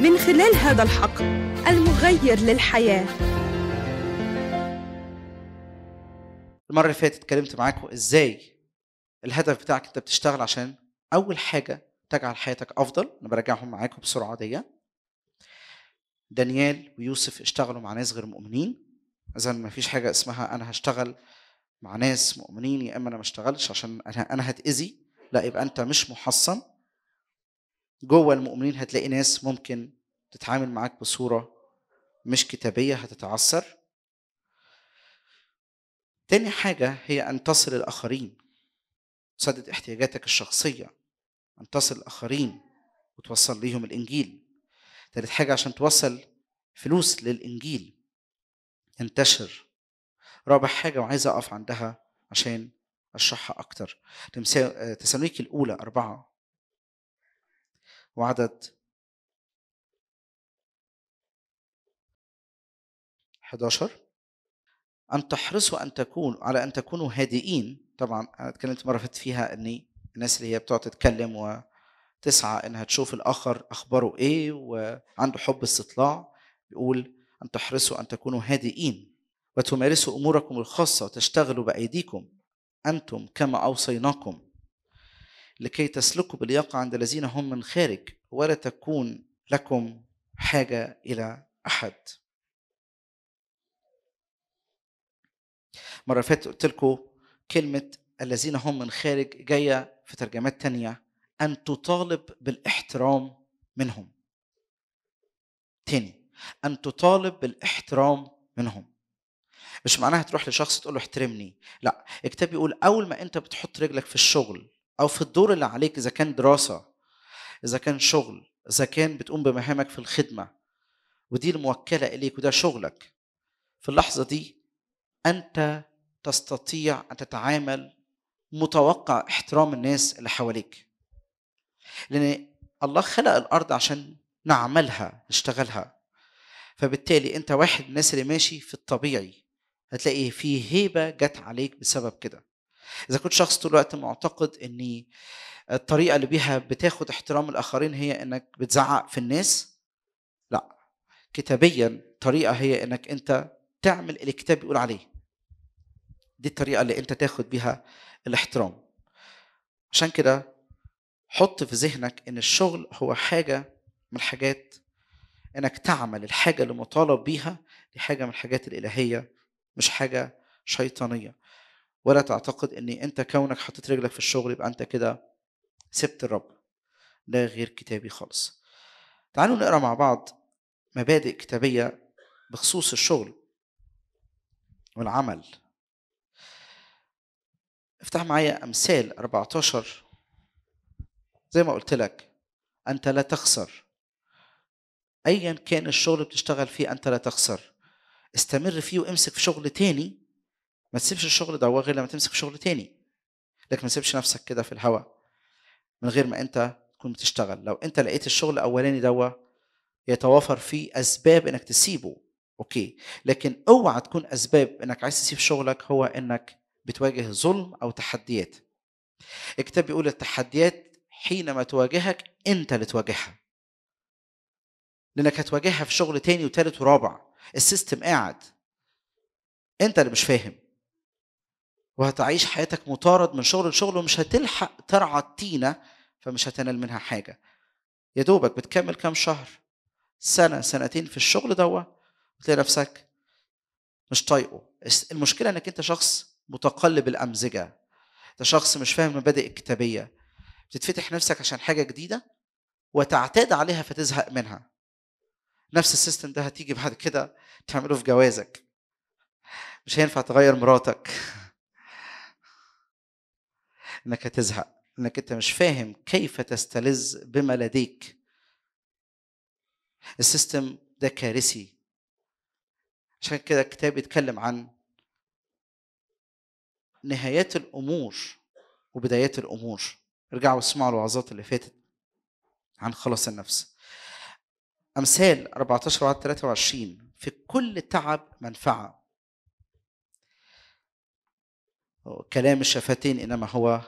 من خلال هذا الحقل المغير للحياة المرة اللي فاتت اتكلمت معاكم ازاي الهدف بتاعك انت بتشتغل عشان اول حاجة تجعل حياتك افضل انا براجعهم معاكم بسرعة دي دانيال ويوسف اشتغلوا مع ناس غير مؤمنين اذا ما فيش حاجة اسمها انا هشتغل مع ناس مؤمنين يا اما انا ما اشتغلش عشان انا هتاذي لا يبقى انت مش محصن جوه المؤمنين هتلاقي ناس ممكن تتعامل معاك بصورة مش كتابية هتتعثر تاني حاجة هي أن تصل الآخرين تسدد احتياجاتك الشخصية أن تصل الآخرين وتوصل ليهم الإنجيل تالت حاجة عشان توصل فلوس للإنجيل ينتشر رابع حاجة وعايز أقف عندها عشان أشرحها أكتر آه، تسالونيكي الأولى أربعة وعدد 11 أن تحرصوا أن تكون على أن تكونوا هادئين طبعا أنا اتكلمت مرة فاتت فيها أني الناس اللي هي بتقعد تتكلم وتسعى أنها تشوف الآخر أخباره إيه وعنده حب استطلاع بيقول أن تحرصوا أن تكونوا هادئين وتمارسوا أموركم الخاصة وتشتغلوا بأيديكم أنتم كما أوصيناكم لكي تسلكوا باللياقة عند الذين هم من خارج ولا تكون لكم حاجة إلى أحد مرة فاتت قلت لكم كلمة الذين هم من خارج جاية في ترجمات تانية أن تطالب بالاحترام منهم تاني أن تطالب بالاحترام منهم مش معناها تروح لشخص تقول له احترمني لا الكتاب بيقول اول ما انت بتحط رجلك في الشغل او في الدور اللي عليك اذا كان دراسه اذا كان شغل اذا كان بتقوم بمهامك في الخدمه ودي الموكله اليك وده شغلك في اللحظه دي انت تستطيع ان تتعامل متوقع احترام الناس اللي حواليك لان الله خلق الارض عشان نعملها نشتغلها فبالتالي انت واحد من الناس اللي ماشي في الطبيعي هتلاقي في هيبه جت عليك بسبب كده اذا كنت شخص طول الوقت معتقد ان الطريقه اللي بيها بتاخد احترام الاخرين هي انك بتزعق في الناس لا كتابيا طريقه هي انك انت تعمل اللي الكتاب بيقول عليه دي الطريقه اللي انت تاخد بيها الاحترام عشان كده حط في ذهنك ان الشغل هو حاجه من الحاجات انك تعمل الحاجه اللي مطالب بيها دي حاجه من الحاجات الالهيه مش حاجه شيطانيه ولا تعتقد ان انت كونك حطيت رجلك في الشغل يبقى انت كده سبت الرب ده غير كتابي خالص تعالوا نقرا مع بعض مبادئ كتابيه بخصوص الشغل والعمل افتح معايا امثال 14 زي ما قلت لك انت لا تخسر ايا كان الشغل بتشتغل فيه انت لا تخسر استمر فيه وامسك في شغل تاني ما تسيبش الشغل ده غير لما تمسك شغل تاني لكن ما تسيبش نفسك كده في الهواء من غير ما انت تكون بتشتغل لو انت لقيت الشغل الاولاني دوا يتوافر فيه اسباب انك تسيبه اوكي لكن اوعى تكون اسباب انك عايز تسيب شغلك هو انك بتواجه ظلم او تحديات الكتاب بيقول التحديات حينما تواجهك انت اللي تواجهها لانك هتواجهها في شغل تاني وتالت ورابع السيستم قاعد انت اللي مش فاهم وهتعيش حياتك مطارد من شغل لشغل ومش هتلحق ترعى التينة فمش هتنال منها حاجة يا دوبك بتكمل كام شهر سنة سنتين في الشغل دوا تلاقي نفسك مش طايقه المشكلة انك انت شخص متقلب الأمزجة انت شخص مش فاهم مبادئ الكتابية بتتفتح نفسك عشان حاجة جديدة وتعتاد عليها فتزهق منها نفس السيستم ده هتيجي بعد كده تعمله في جوازك مش هينفع تغير مراتك انك هتزهق انك انت مش فاهم كيف تستلذ بما لديك السيستم ده كارثي عشان كده الكتاب يتكلم عن نهايات الامور وبدايات الامور ارجعوا اسمعوا الوعظات اللي فاتت عن خلاص النفس امثال 14 وعد 23 في كل تعب منفعه كلام الشفتين انما هو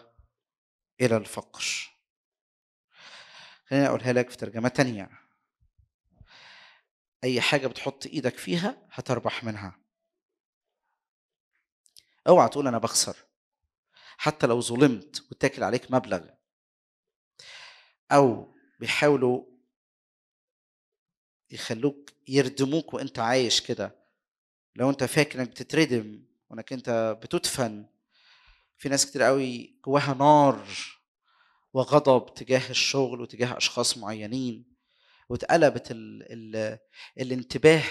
إلى الفقر خليني أقولها لك في ترجمة تانية أي حاجة بتحط إيدك فيها هتربح منها اوعى تقول أنا بخسر حتى لو ظلمت واتاكل عليك مبلغ أو بيحاولوا يخلوك يردموك وانت عايش كده لو انت فاكر انك بتتردم وانك انت بتدفن في ناس كتير قوي جواها نار وغضب تجاه الشغل وتجاه اشخاص معينين واتقلبت الـ الـ الانتباه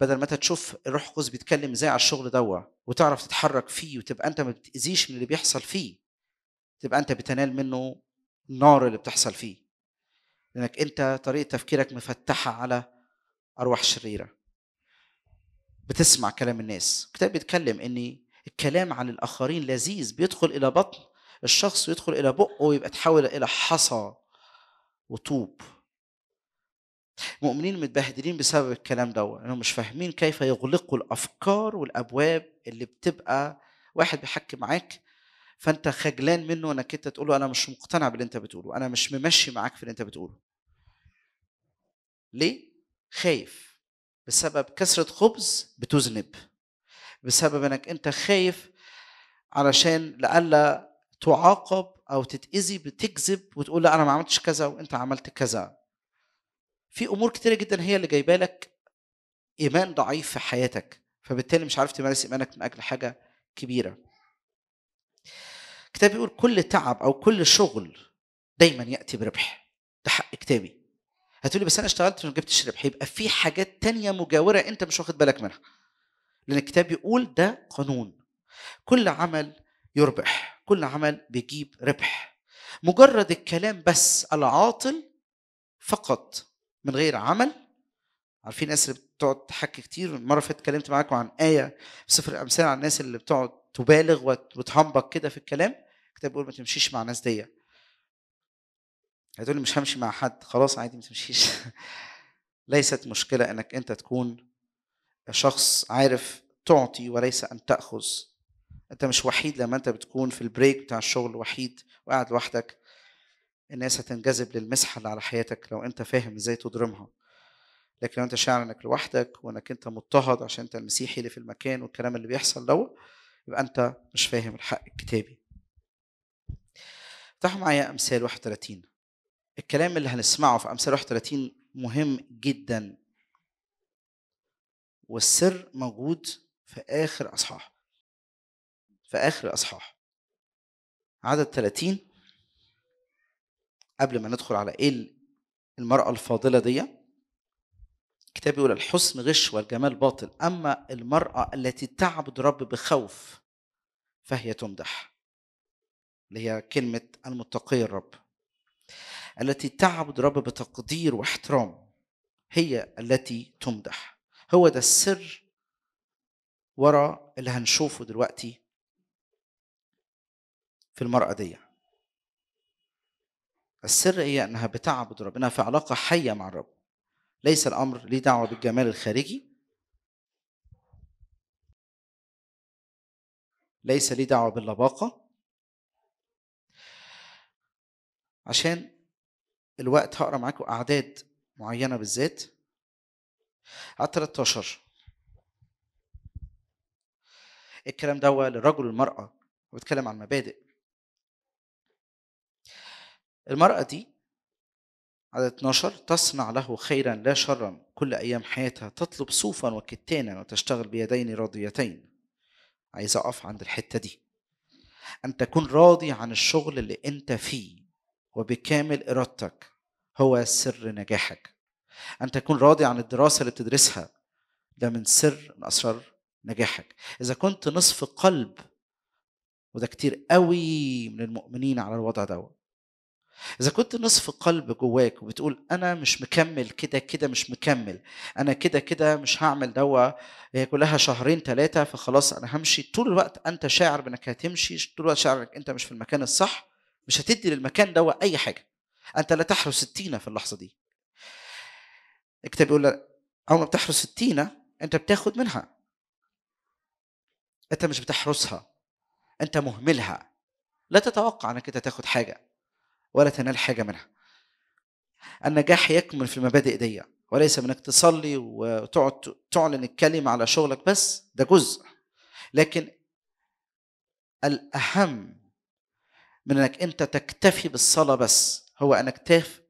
بدل ما انت تشوف الروح القدس بيتكلم ازاي على الشغل دوا وتعرف تتحرك فيه وتبقى انت ما بتاذيش من اللي بيحصل فيه تبقى انت بتنال منه النار اللي بتحصل فيه لانك انت طريقه تفكيرك مفتحه على ارواح شريره بتسمع كلام الناس الكتاب بيتكلم اني الكلام عن الاخرين لذيذ بيدخل الى بطن الشخص ويدخل الى بقه ويبقى تحول الى حصى وطوب مؤمنين متبهدلين بسبب الكلام ده انهم مش فاهمين كيف يغلقوا الافكار والابواب اللي بتبقى واحد بيحكي معاك فانت خجلان منه انك انت تقول له انا مش مقتنع باللي انت بتقوله انا مش ممشي معاك في اللي انت بتقوله ليه خايف بسبب كسرة خبز بتذنب بسبب انك انت خايف علشان لئلا تعاقب او تتاذي بتكذب وتقول لا انا ما عملتش كذا وانت عملت كذا في امور كتيرة جدا هي اللي جايبه لك ايمان ضعيف في حياتك فبالتالي مش عارف تمارس ايمانك من اجل حاجه كبيره كتاب بيقول كل تعب او كل شغل دايما ياتي بربح ده حق كتابي هتقولي بس انا اشتغلت وما جبتش ربح يبقى في حاجات تانية مجاوره انت مش واخد بالك منها لأن الكتاب بيقول ده قانون كل عمل يربح كل عمل بيجيب ربح مجرد الكلام بس العاطل فقط من غير عمل عارفين ناس اللي بتقعد تحكي كتير مرة فاتت اتكلمت معاكم عن آية في سفر الأمثال عن الناس اللي بتقعد تبالغ وتهمبك كده في الكلام الكتاب بيقول ما تمشيش مع الناس دي هتقولي مش همشي مع حد خلاص عادي ما تمشيش ليست مشكلة انك انت تكون شخص عارف تعطي وليس ان تاخذ انت مش وحيد لما انت بتكون في البريك بتاع الشغل وحيد وقاعد لوحدك الناس هتنجذب للمسحه اللي على حياتك لو انت فاهم ازاي تضرمها لكن لو انت شاعر انك لوحدك وانك انت مضطهد عشان انت المسيحي اللي في المكان والكلام اللي بيحصل ده يبقى انت مش فاهم الحق الكتابي افتحوا معايا امثال 31 الكلام اللي هنسمعه في امثال 31 مهم جدا والسر موجود في آخر أصحاح في آخر الأصحاح عدد 30 قبل ما ندخل على إيه المرأة الفاضلة دي كتاب يقول الحسن غش والجمال باطل أما المرأة التي تعبد رب بخوف فهي تمدح اللي هي كلمة المتقية الرب التي تعبد رب بتقدير واحترام هي التي تمدح هو ده السر ورا اللي هنشوفه دلوقتي في المرأة دي السر هي انها بتعبد ربنا في علاقة حية مع الرب ليس الامر ليه دعوة بالجمال الخارجي ليس ليه دعوة باللباقة عشان الوقت هقرا معاكم اعداد معينة بالذات على 13 الكلام ده للرجل والمرأة وبيتكلم عن مبادئ المرأة دي عدد 12 تصنع له خيرا لا شرا كل أيام حياتها تطلب صوفا وكتانا وتشتغل بيدين راضيتين عايز أقف عند الحتة دي أن تكون راضي عن الشغل اللي أنت فيه وبكامل إرادتك هو سر نجاحك أن تكون راضي عن الدراسة اللي بتدرسها ده من سر من أسرار نجاحك إذا كنت نصف قلب وده كتير قوي من المؤمنين على الوضع ده إذا كنت نصف قلب جواك وبتقول أنا مش مكمل كده كده مش مكمل أنا كده كده مش هعمل دوا هي كلها شهرين ثلاثة فخلاص أنا همشي طول الوقت أنت شاعر بأنك هتمشي طول الوقت شاعر أنك أنت مش في المكان الصح مش هتدي للمكان دوا أي حاجة أنت لا تحرس التينة في اللحظة دي الكتاب يقول لك أول ما بتحرس التينة أنت بتاخد منها أنت مش بتحرسها أنت مهملها لا تتوقع أنك أنت تاخد حاجة ولا تنال حاجة منها النجاح يكمن في المبادئ دي وليس من انك تصلي وتقعد تعلن الكلمة على شغلك بس ده جزء لكن الأهم من انك انت تكتفي بالصلاة بس هو انك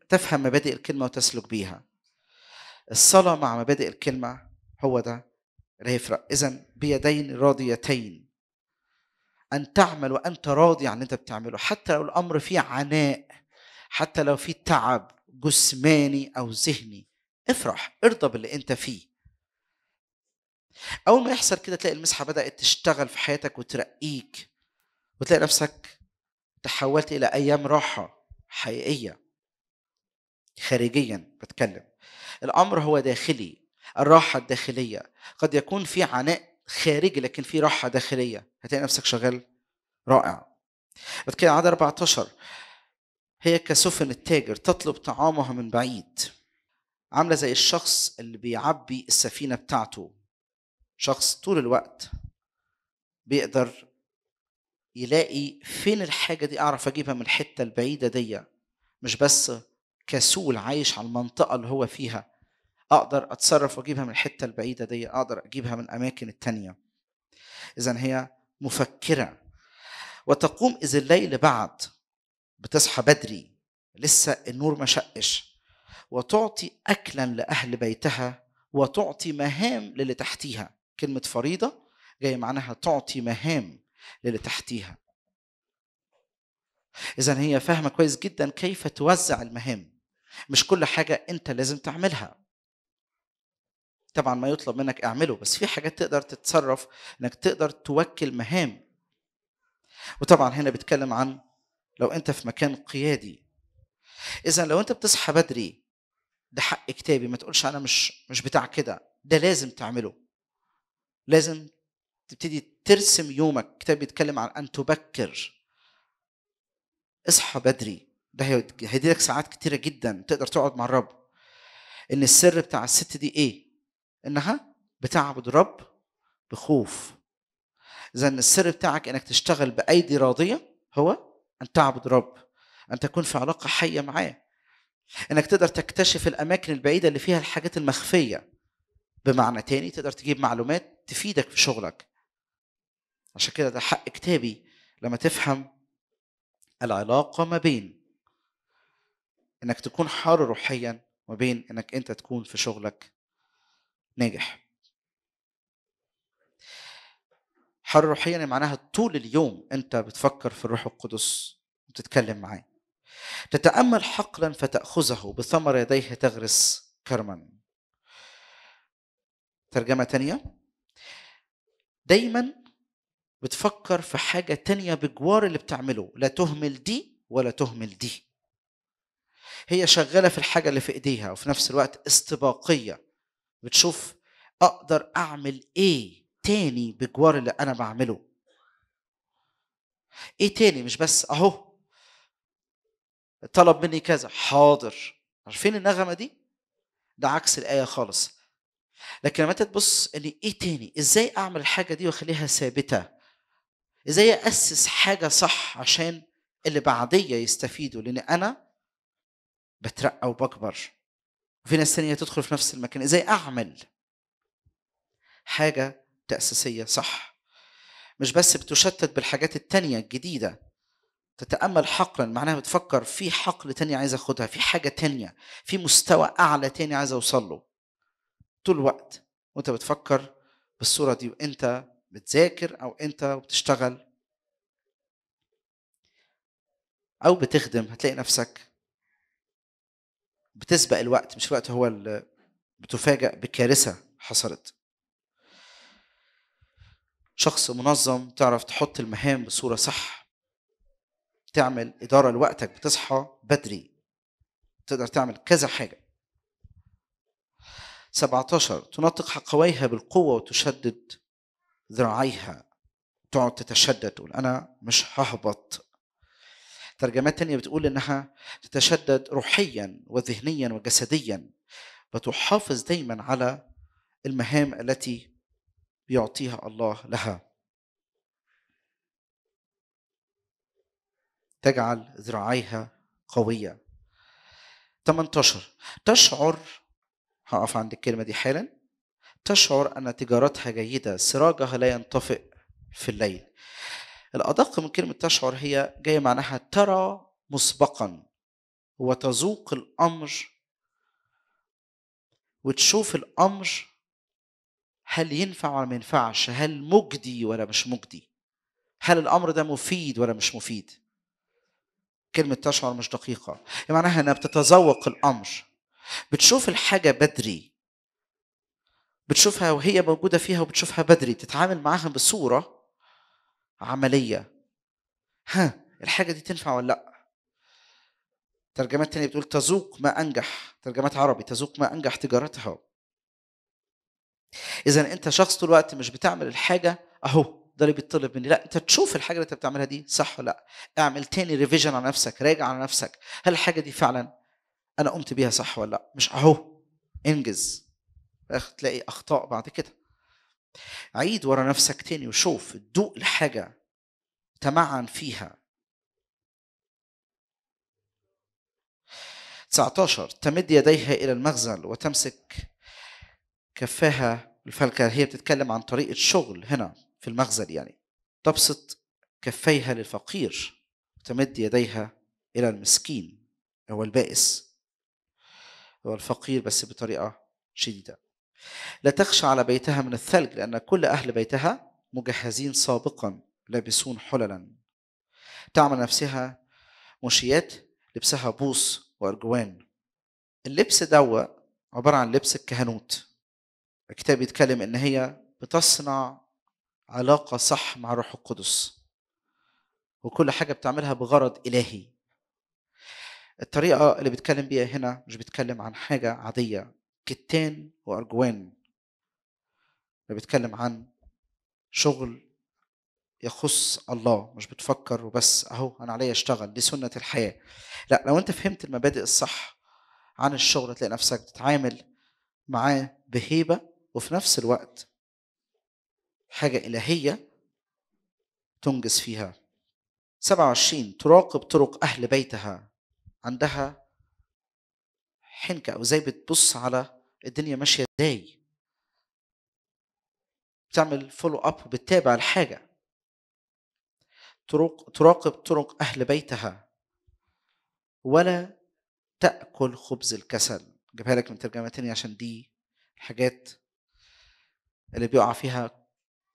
تفهم مبادئ الكلمة وتسلك بيها الصلاة مع مبادئ الكلمة هو ده اللي هيفرق إذا بيدين راضيتين أن تعمل وأنت راضي عن اللي أنت بتعمله حتى لو الأمر فيه عناء حتى لو فيه تعب جسماني أو ذهني افرح ارضى باللي أنت فيه أول ما يحصل كده تلاقي المسحة بدأت تشتغل في حياتك وترقيك وتلاقي نفسك تحولت إلى أيام راحة حقيقية خارجيا بتكلم الامر هو داخلي الراحه الداخليه قد يكون في عناء خارجي لكن في راحه داخليه هتلاقي نفسك شغال رائع بعد كده عدد 14 هي كسفن التاجر تطلب طعامها من بعيد عاملة زي الشخص اللي بيعبي السفينة بتاعته شخص طول الوقت بيقدر يلاقي فين الحاجة دي أعرف أجيبها من الحتة البعيدة دي مش بس كسول عايش على المنطقه اللي هو فيها اقدر اتصرف واجيبها من الحته البعيده دي اقدر اجيبها من الاماكن التانيه اذا هي مفكره وتقوم إذا الليل بعد بتصحى بدري لسه النور ما شقش وتعطي اكلا لاهل بيتها وتعطي مهام للي تحتيها كلمه فريضه جاي معناها تعطي مهام للي تحتيها اذا هي فاهمه كويس جدا كيف توزع المهام مش كل حاجه انت لازم تعملها طبعا ما يطلب منك اعمله بس في حاجات تقدر تتصرف انك تقدر توكل مهام وطبعا هنا بيتكلم عن لو انت في مكان قيادي اذا لو انت بتصحى بدري ده حق كتابي ما تقولش انا مش مش بتاع كده ده لازم تعمله لازم تبتدي ترسم يومك كتاب بيتكلم عن ان تبكر اصحى بدري ده هيديلك ساعات كتيرة جدا تقدر تقعد مع الرب ان السر بتاع الست دي ايه انها بتعبد الرب بخوف اذا السر بتاعك انك تشتغل بايدي راضية هو ان تعبد الرب ان تكون في علاقة حية معاه انك تقدر تكتشف الاماكن البعيدة اللي فيها الحاجات المخفية بمعنى تاني تقدر تجيب معلومات تفيدك في شغلك عشان كده ده حق كتابي لما تفهم العلاقة ما بين انك تكون حار روحيا وبين انك انت تكون في شغلك ناجح حر روحيا معناها طول اليوم انت بتفكر في الروح القدس وتتكلم معاه تتامل حقلا فتاخذه بثمر يديه تغرس كرما ترجمه تانية دايما بتفكر في حاجه تانية بجوار اللي بتعمله لا تهمل دي ولا تهمل دي هي شغاله في الحاجه اللي في ايديها وفي نفس الوقت استباقيه بتشوف اقدر اعمل ايه تاني بجوار اللي انا بعمله ايه تاني مش بس اهو طلب مني كذا حاضر عارفين النغمه دي ده عكس الايه خالص لكن لما تبص ان ايه تاني ازاي اعمل الحاجه دي واخليها ثابته ازاي اسس حاجه صح عشان اللي بعديه يستفيدوا لان انا بترقى وبكبر وفي ناس ثانية تدخل في نفس المكان ازاي اعمل حاجة تأسيسية صح مش بس بتشتت بالحاجات التانية الجديدة تتأمل حقلا معناها بتفكر في حقل تاني عايز اخدها في حاجة تانية في مستوى أعلى تاني عايز اوصل له طول الوقت وانت بتفكر بالصورة دي وانت بتذاكر او انت بتشتغل او بتخدم هتلاقي نفسك بتسبق الوقت مش الوقت هو اللي بتفاجأ بكارثة حصلت شخص منظم تعرف تحط المهام بصورة صح تعمل إدارة لوقتك بتصحى بدري تقدر تعمل كذا حاجة 17 تنطق حقويها بالقوة وتشدد ذراعيها تقعد تتشدد تقول أنا مش ههبط ترجمات تانية بتقول إنها تتشدد روحيا وذهنيا وجسديا وتحافظ دايما على المهام التي بيعطيها الله لها تجعل ذراعيها قوية 18 تشعر هقف عند الكلمة دي حالا تشعر أن تجارتها جيدة سراجها لا ينطفئ في الليل الأدق من كلمة تشعر هي جاية معناها ترى مسبقا وتذوق الأمر وتشوف الأمر هل ينفع ولا ما ينفعش هل مجدي ولا مش مجدي هل الأمر ده مفيد ولا مش مفيد كلمة تشعر مش دقيقة يعني معناها أنها بتتذوق الأمر بتشوف الحاجة بدري بتشوفها وهي موجودة فيها وبتشوفها بدري تتعامل معاها بصورة عملية ها الحاجة دي تنفع ولا لأ ترجمات تانية بتقول تذوق ما أنجح ترجمات عربي تذوق ما أنجح تجارتها إذا أنت شخص طول الوقت مش بتعمل الحاجة أهو ده اللي بيطلب مني لا انت تشوف الحاجه اللي انت بتعملها دي صح ولا لا اعمل تاني ريفيجن على نفسك راجع على نفسك هل الحاجه دي فعلا انا قمت بيها صح ولا لا مش اهو انجز تلاقي اخطاء بعد كده عيد ورا نفسك تاني وشوف دوق الحاجة تمعن فيها 19 تمد يديها إلى المغزل وتمسك كفاها الفلكة هي بتتكلم عن طريقة شغل هنا في المغزل يعني تبسط كفيها للفقير وتمد يديها إلى المسكين هو البائس هو الفقير بس بطريقة شديدة لا تخشى على بيتها من الثلج لأن كل أهل بيتها مجهزين سابقا لابسون حللا تعمل نفسها مشيات لبسها بوص وأرجوان اللبس دوا عبارة عن لبس الكهنوت الكتاب بيتكلم إن هي بتصنع علاقة صح مع روح القدس وكل حاجة بتعملها بغرض إلهي الطريقة اللي بيتكلم بيها هنا مش بيتكلم عن حاجة عادية كتان وأرجوان ما بيتكلم عن شغل يخص الله مش بتفكر وبس اهو انا عليا اشتغل دي سنه الحياه لا لو انت فهمت المبادئ الصح عن الشغل تلاقي نفسك بتتعامل معاه بهيبه وفي نفس الوقت حاجه الهيه تنجز فيها 27 تراقب طرق اهل بيتها عندها حنكه او زي بتبص على الدنيا ماشيه ازاي بتعمل فولو اب بتتابع الحاجه طرق تراقب طرق اهل بيتها ولا تاكل خبز الكسل جيبها لك من ترجمه تانية عشان دي الحاجات اللي بيقع فيها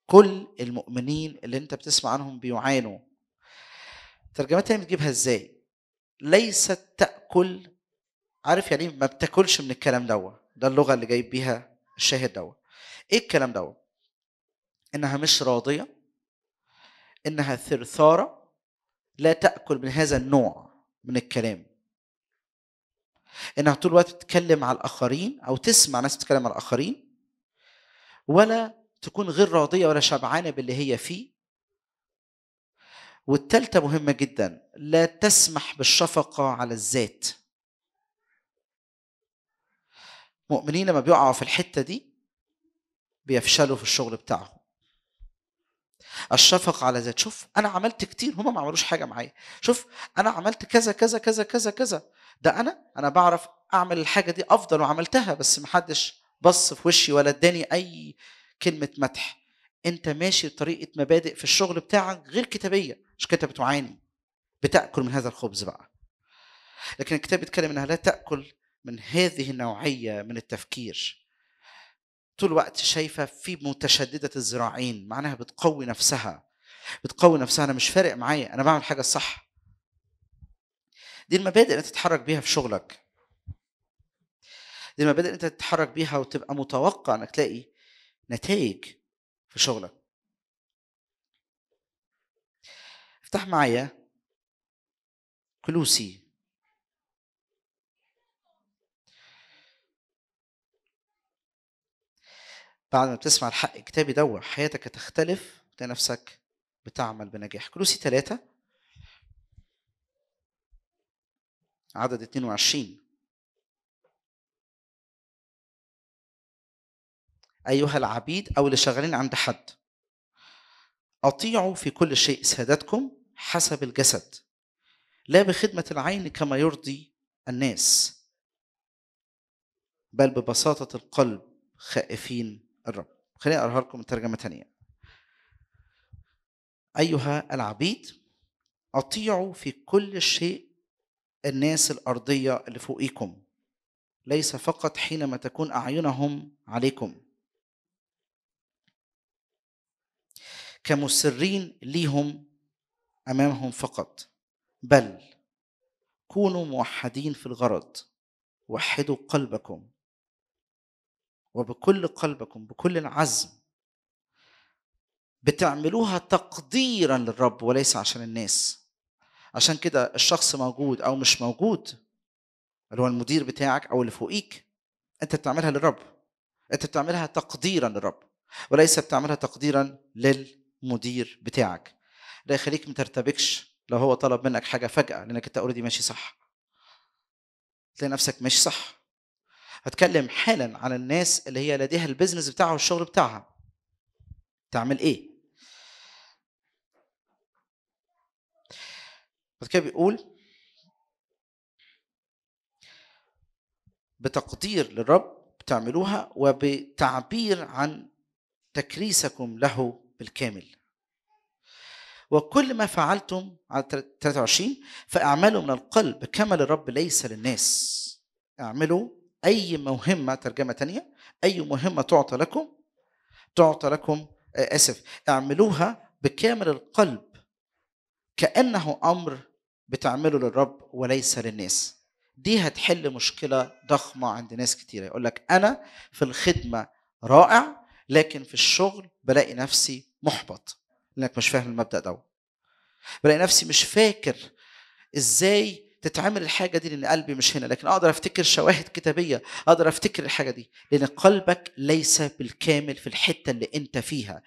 كل المؤمنين اللي انت بتسمع عنهم بيعانوا ترجمة تانية بتجيبها ازاي ليست تأكل عارف يعني إيه ما بتاكلش من الكلام دوا ده اللغه اللي جايب بيها الشاهد دوت ايه الكلام دوت انها مش راضيه انها ثرثاره لا تاكل من هذا النوع من الكلام انها طول الوقت بتتكلم على الاخرين او تسمع ناس بتتكلم على الاخرين ولا تكون غير راضيه ولا شبعانه باللي هي فيه والتالتة مهمة جدا لا تسمح بالشفقة على الذات مؤمنين لما بيقعوا في الحتة دي بيفشلوا في الشغل بتاعهم الشفقة على ذات شوف أنا عملت كتير هما ما عملوش حاجة معايا شوف أنا عملت كذا كذا كذا كذا كذا ده أنا أنا بعرف أعمل الحاجة دي أفضل وعملتها بس محدش بص في وشي ولا اداني أي كلمة مدح أنت ماشي بطريقة مبادئ في الشغل بتاعك غير كتابية مش كده بتعاني بتأكل من هذا الخبز بقى لكن الكتاب بيتكلم انها لا تأكل من هذه النوعية من التفكير طول الوقت شايفة في متشددة الذراعين معناها بتقوي نفسها بتقوي نفسها أنا مش فارق معايا أنا بعمل حاجة الصح دي المبادئ اللي تتحرك بيها في شغلك دي المبادئ اللي انت تتحرك بيها وتبقى متوقع انك تلاقي نتائج في شغلك افتح معايا كلوسي بعد ما بتسمع الحق الكتابي ده حياتك هتختلف تلاقي نفسك بتعمل بنجاح كلوسي ثلاثة عدد 22 أيها العبيد أو اللي شغالين عند حد أطيعوا في كل شيء سادتكم حسب الجسد لا بخدمة العين كما يرضي الناس بل ببساطة القلب خائفين الرب خليني أقرأها لكم ترجمة تانية أيها العبيد أطيعوا في كل شيء الناس الأرضية اللي فوقيكم ليس فقط حينما تكون أعينهم عليكم كمسرين ليهم أمامهم فقط بل كونوا موحدين في الغرض وحدوا قلبكم وبكل قلبكم بكل العزم بتعملوها تقديرا للرب وليس عشان الناس عشان كده الشخص موجود او مش موجود اللي هو المدير بتاعك او اللي فوقيك انت بتعملها للرب انت بتعملها تقديرا للرب وليس بتعملها تقديرا للمدير بتاعك ده يخليك ما ترتبكش لو هو طلب منك حاجه فجاه لانك انت اوريدي ماشي صح تلاقي نفسك ماشي صح هتكلم حالا على الناس اللي هي لديها البيزنس بتاعها والشغل بتاعها تعمل ايه بعد كده بيقول بتقدير للرب بتعملوها وبتعبير عن تكريسكم له بالكامل وكل ما فعلتم على 23 فاعملوا من القلب كما للرب ليس للناس اعملوا أي مهمة ترجمة تانية أي مهمة تعطى لكم تعطى لكم آه، آسف اعملوها بكامل القلب كأنه أمر بتعمله للرب وليس للناس دي هتحل مشكلة ضخمة عند ناس كتيرة يقول لك أنا في الخدمة رائع لكن في الشغل بلاقي نفسي محبط لأنك مش فاهم المبدأ ده بلاقي نفسي مش فاكر إزاي تتعمل الحاجه دي لان قلبي مش هنا لكن اقدر افتكر شواهد كتابيه اقدر افتكر الحاجه دي لان قلبك ليس بالكامل في الحته اللي انت فيها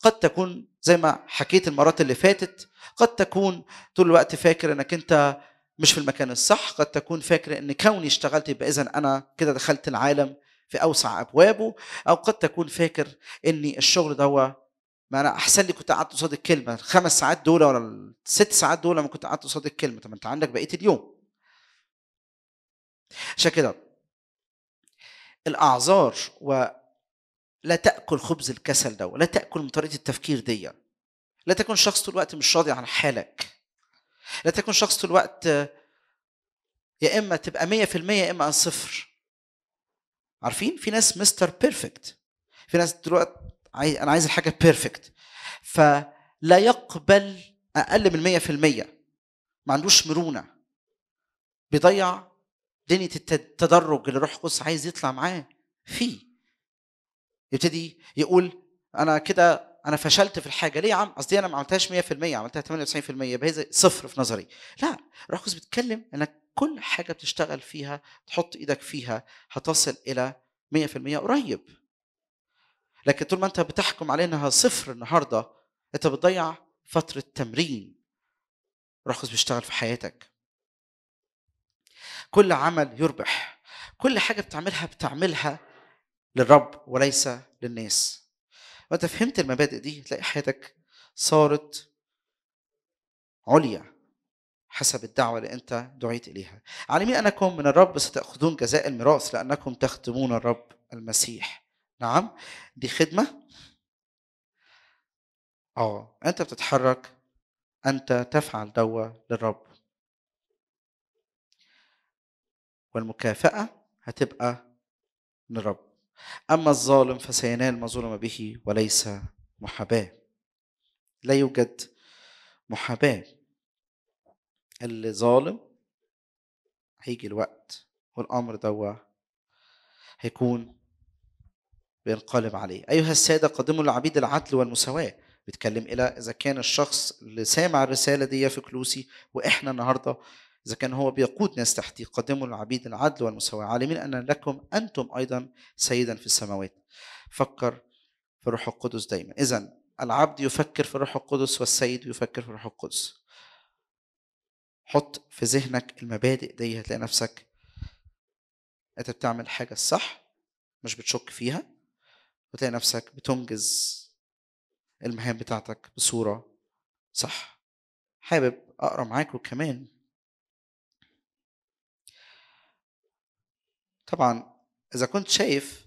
قد تكون زي ما حكيت المرات اللي فاتت قد تكون طول الوقت فاكر انك انت مش في المكان الصح قد تكون فاكر ان كوني اشتغلت يبقى اذا انا كده دخلت العالم في اوسع ابوابه او قد تكون فاكر ان الشغل ده ما انا احسن لي كنت قعدت قصاد الكلمه الخمس ساعات دول ولا الست ساعات دول لما كنت قعدت قصاد الكلمه طب انت عندك بقيه اليوم عشان كده الاعذار و لا تاكل خبز الكسل ده ولا تاكل من طريقه التفكير دي لا تكن شخص طول الوقت مش راضي عن حالك لا تكن شخص طول الوقت يا اما تبقى 100% يا اما صفر عارفين في ناس مستر بيرفكت في ناس دلوقتي عايز انا عايز الحاجه بيرفكت فلا يقبل اقل من 100% ما عندوش مرونه بيضيع دنيا التدرج اللي روح القدس عايز يطلع معاه فيه يبتدي يقول انا كده انا فشلت في الحاجه ليه يا عم قصدي انا ما عملتهاش 100% عملتها 98% بهذا صفر في نظري لا روح القدس بيتكلم انك كل حاجه بتشتغل فيها تحط ايدك فيها هتصل الى 100% قريب لكن طول ما انت بتحكم عليها انها صفر النهارده انت بتضيع فتره تمرين رخص بيشتغل في حياتك كل عمل يربح كل حاجه بتعملها بتعملها للرب وليس للناس وانت فهمت المبادئ دي تلاقي حياتك صارت عليا حسب الدعوة اللي أنت دعيت إليها عالمين أنكم من الرب ستأخذون جزاء الميراث لأنكم تخدمون الرب المسيح نعم دي خدمة اه انت بتتحرك انت تفعل دوا للرب والمكافأة هتبقى من الرب أما الظالم فسينال ما ظلم به وليس محاباة لا يوجد محاباة اللي ظالم هيجي الوقت والأمر دوا هيكون بينقلب عليه أيها السادة قدموا لعبيد العدل والمساواة بيتكلم إلى إذا كان الشخص اللي سامع الرسالة دي في كلوسي وإحنا النهاردة إذا كان هو بيقود ناس تحتي قدموا لعبيد العدل والمساواة عالمين أن لكم أنتم أيضا سيدا في السماوات فكر في الروح القدس دايما إذا العبد يفكر في الروح القدس والسيد يفكر في الروح القدس حط في ذهنك المبادئ دي هتلاقي نفسك انت بتعمل حاجة الصح مش بتشك فيها وتلاقي نفسك بتنجز المهام بتاعتك بصورة صح حابب أقرأ معاكم كمان طبعا إذا كنت شايف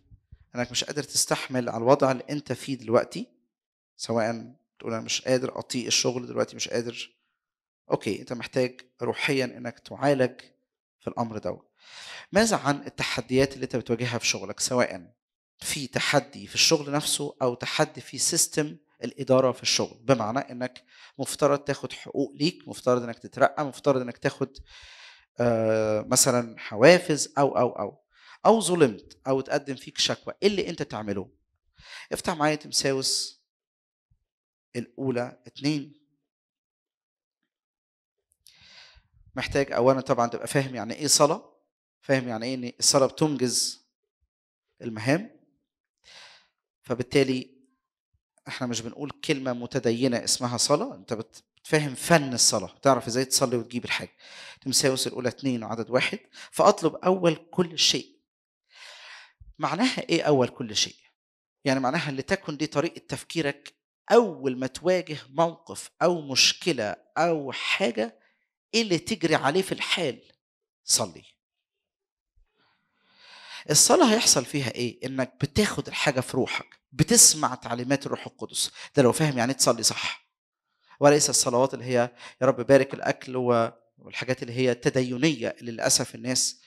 إنك مش قادر تستحمل على الوضع اللي أنت فيه دلوقتي سواء تقول أنا مش قادر أطيق الشغل دلوقتي مش قادر أوكي أنت محتاج روحيا إنك تعالج في الأمر دوت ماذا عن التحديات اللي أنت بتواجهها في شغلك سواء في تحدي في الشغل نفسه او تحدي في سيستم الاداره في الشغل بمعنى انك مفترض تاخد حقوق ليك مفترض انك تترقى مفترض انك تاخد آه، مثلا حوافز او او او او ظلمت او تقدم فيك شكوى ايه اللي انت تعمله افتح معايا تمساوس الاولى اتنين محتاج اولا طبعا تبقى فاهم يعني ايه صلاه فاهم يعني ايه ان الصلاه بتنجز المهام فبالتالي احنا مش بنقول كلمة متدينة اسمها صلاة انت بتفهم فن الصلاة تعرف ازاي تصلي وتجيب الحاجة تمساوس الأولى اثنين وعدد واحد فأطلب أول كل شيء معناها ايه أول كل شيء يعني معناها اللي تكن دي طريقة تفكيرك أول ما تواجه موقف أو مشكلة أو حاجة ايه اللي تجري عليه في الحال صلي الصلاة هيحصل فيها ايه انك بتاخد الحاجة في روحك بتسمع تعليمات الروح القدس ده لو فاهم يعني إيه تصلي صح وليس الصلوات اللي هي يا رب بارك الاكل والحاجات اللي هي التدينيه اللي للاسف الناس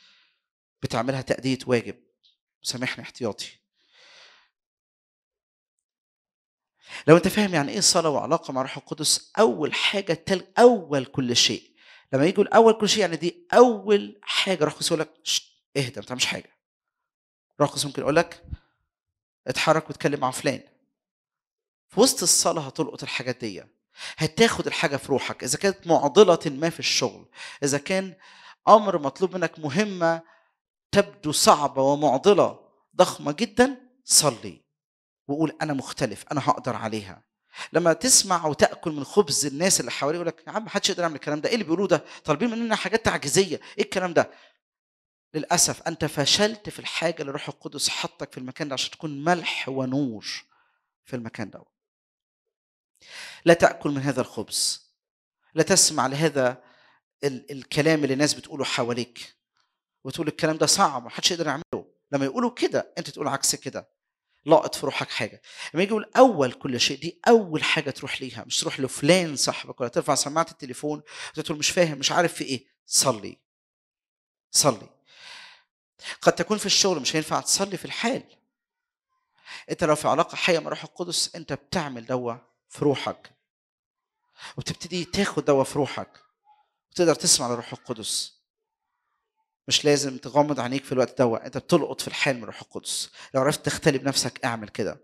بتعملها تأدية واجب سامحني احتياطي لو انت فاهم يعني ايه الصلاه وعلاقه مع الروح القدس اول حاجه تل اول كل شيء لما يقول اول كل شيء يعني دي اول حاجه روح القدس يقول لك اهدى ما تعملش حاجه روح القدس ممكن يقول لك اتحرك واتكلم مع فلان في وسط الصلاة هتلقط الحاجات دي هتاخد الحاجة في روحك إذا كانت معضلة ما في الشغل إذا كان أمر مطلوب منك مهمة تبدو صعبة ومعضلة ضخمة جدا صلي وقول أنا مختلف أنا هقدر عليها لما تسمع وتاكل من خبز الناس اللي حواليه يقول لك يا عم محدش يقدر يعمل الكلام ده ايه اللي بيقولوه ده طالبين مننا حاجات تعجيزيه ايه الكلام ده للأسف أنت فشلت في الحاجة اللي روح القدس حطك في المكان ده عشان تكون ملح ونور في المكان ده لا تأكل من هذا الخبز لا تسمع لهذا ال- الكلام اللي الناس بتقوله حواليك وتقول الكلام ده صعب ومحدش يقدر يعمله لما يقولوا كده انت تقول عكس كده لقط في روحك حاجه لما يجي يقول اول كل شيء دي اول حاجه تروح ليها مش تروح لفلان صاحبك ولا ترفع سماعه التليفون وتقول مش فاهم مش عارف في ايه صلي صلي قد تكون في الشغل مش هينفع تصلي في الحال انت لو في علاقه حيه مع روح القدس انت بتعمل دوا في روحك وبتبتدي تاخد دوا في روحك وتقدر تسمع لروح القدس مش لازم تغمض عينيك في الوقت دوا انت بتلقط في الحال من روح القدس لو عرفت تختلي بنفسك اعمل كده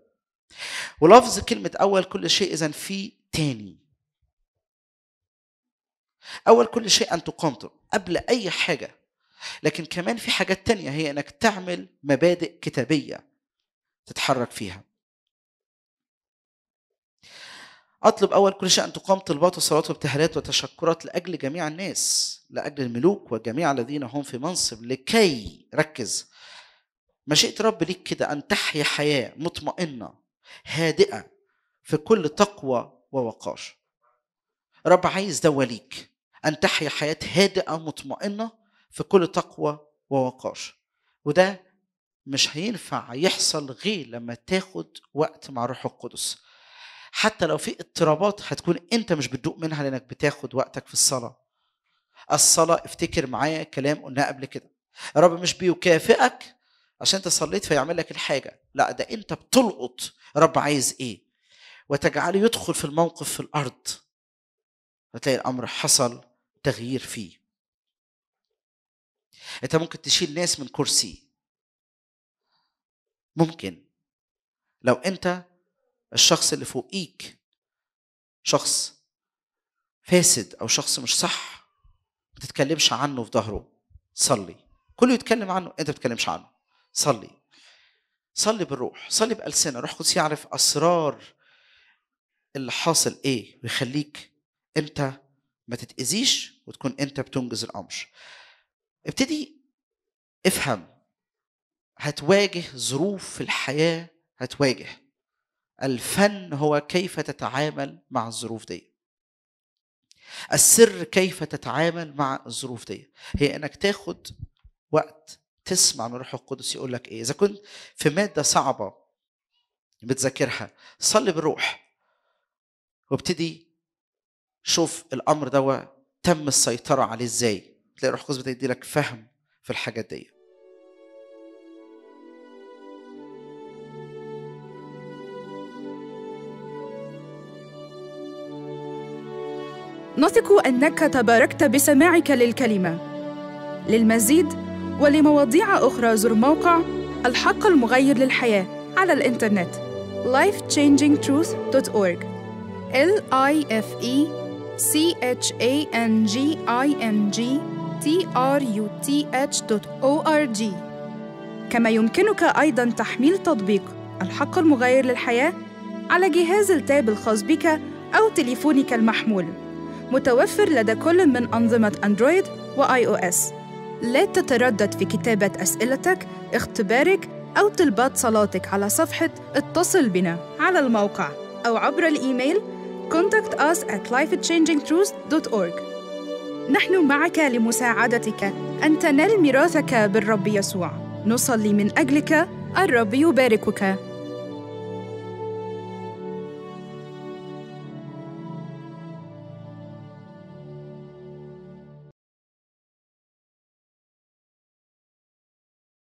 ولفظ كلمه اول كل شيء اذا في تاني اول كل شيء ان تقامته قبل اي حاجه لكن كمان في حاجات تانية هي انك تعمل مبادئ كتابية تتحرك فيها أطلب أول كل شيء أن تقام طلبات وصلوات وابتهالات وتشكرات لأجل جميع الناس لأجل الملوك وجميع الذين هم في منصب لكي ركز مشيئة رب ليك كده أن تحيا حياة مطمئنة هادئة في كل تقوى ووقار رب عايز ده وليك أن تحيا حياة هادئة مطمئنة في كل تقوى ووقار وده مش هينفع يحصل غير لما تاخد وقت مع روح القدس حتى لو في اضطرابات هتكون انت مش بتدوق منها لانك بتاخد وقتك في الصلاه الصلاه افتكر معايا كلام قلناه قبل كده الرب مش بيكافئك عشان انت صليت فيعمل لك الحاجه لا ده انت بتلقط الرب عايز ايه وتجعله يدخل في الموقف في الارض هتلاقي الامر حصل تغيير فيه انت ممكن تشيل ناس من كرسي ممكن لو انت الشخص اللي فوقيك شخص فاسد او شخص مش صح ما تتكلمش عنه في ظهره صلي كله يتكلم عنه انت ما تتكلمش عنه صلي صلي بالروح صلي بألسنة روح قدس يعرف أسرار اللي حاصل إيه ويخليك أنت ما تتأذيش وتكون أنت بتنجز الأمر ابتدي افهم هتواجه ظروف في الحياه هتواجه الفن هو كيف تتعامل مع الظروف دي السر كيف تتعامل مع الظروف دي هي انك تاخد وقت تسمع من الروح القدس يقول لك ايه اذا كنت في ماده صعبه بتذاكرها صلي بالروح وابتدي شوف الامر ده تم السيطره عليه ازاي تلاقي روح القدس بتدي لك فهم في الحاجات دي نثق انك تباركت بسماعك للكلمه للمزيد ولمواضيع اخرى زر موقع الحق المغير للحياه على الانترنت lifechangingtruth.org l i f e c h a n g i n g truth.org كما يمكنك أيضا تحميل تطبيق الحق المغير للحياة على جهاز التاب الخاص بك أو تليفونك المحمول متوفر لدى كل من أنظمة أندرويد وآي أو إس لا تتردد في كتابة أسئلتك، اختبارك أو طلبات صلاتك على صفحة اتصل بنا على الموقع أو عبر الإيميل contact us at lifechangingtruth.org نحن معك لمساعدتك أن تنال ميراثك بالرب يسوع نصلي من أجلك الرب يباركك